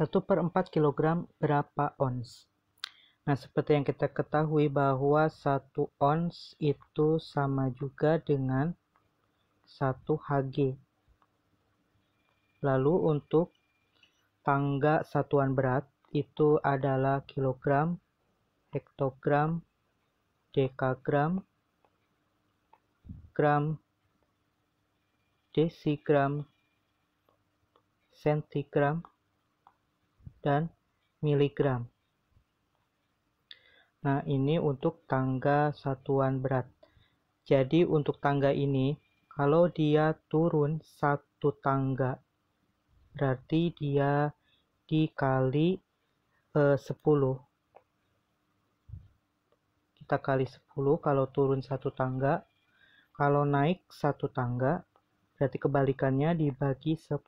1 per 4 kg berapa ons? Nah, seperti yang kita ketahui bahwa 1 ons itu sama juga dengan 1 Hg. Lalu untuk tangga satuan berat itu adalah kilogram, hektogram, dekagram, gram, desigram, sentigram, dan miligram. Nah, ini untuk tangga satuan berat. Jadi untuk tangga ini, kalau dia turun satu tangga, berarti dia dikali eh, 10. Kita kali 10 kalau turun satu tangga. Kalau naik satu tangga, berarti kebalikannya dibagi 10.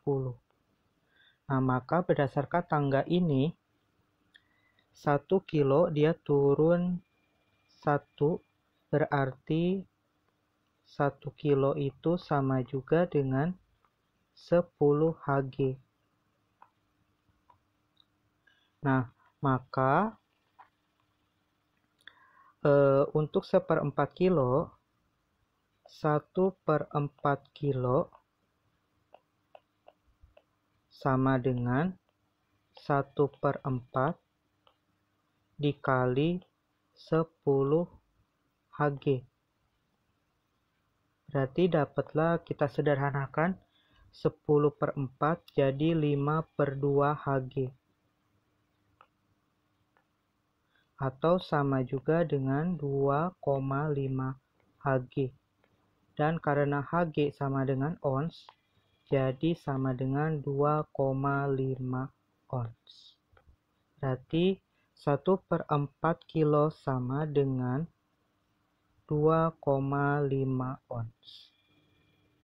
Nah, maka berdasarkan tangga ini, 1 kilo dia turun 1, berarti 1 kilo itu sama juga dengan 10 Hg. Nah, maka e, untuk 1 per 4 kilo, 1 per 4 kilo sama dengan 1 per 4 dikali 10 Hg. Berarti dapatlah kita sederhanakan 10 per 4 jadi 5 per 2 Hg. Atau sama juga dengan 2,5 Hg. Dan karena Hg sama dengan ons, jadi sama dengan 2,5 ons. Berarti 1 per 4 kilo sama dengan 2,5 ons.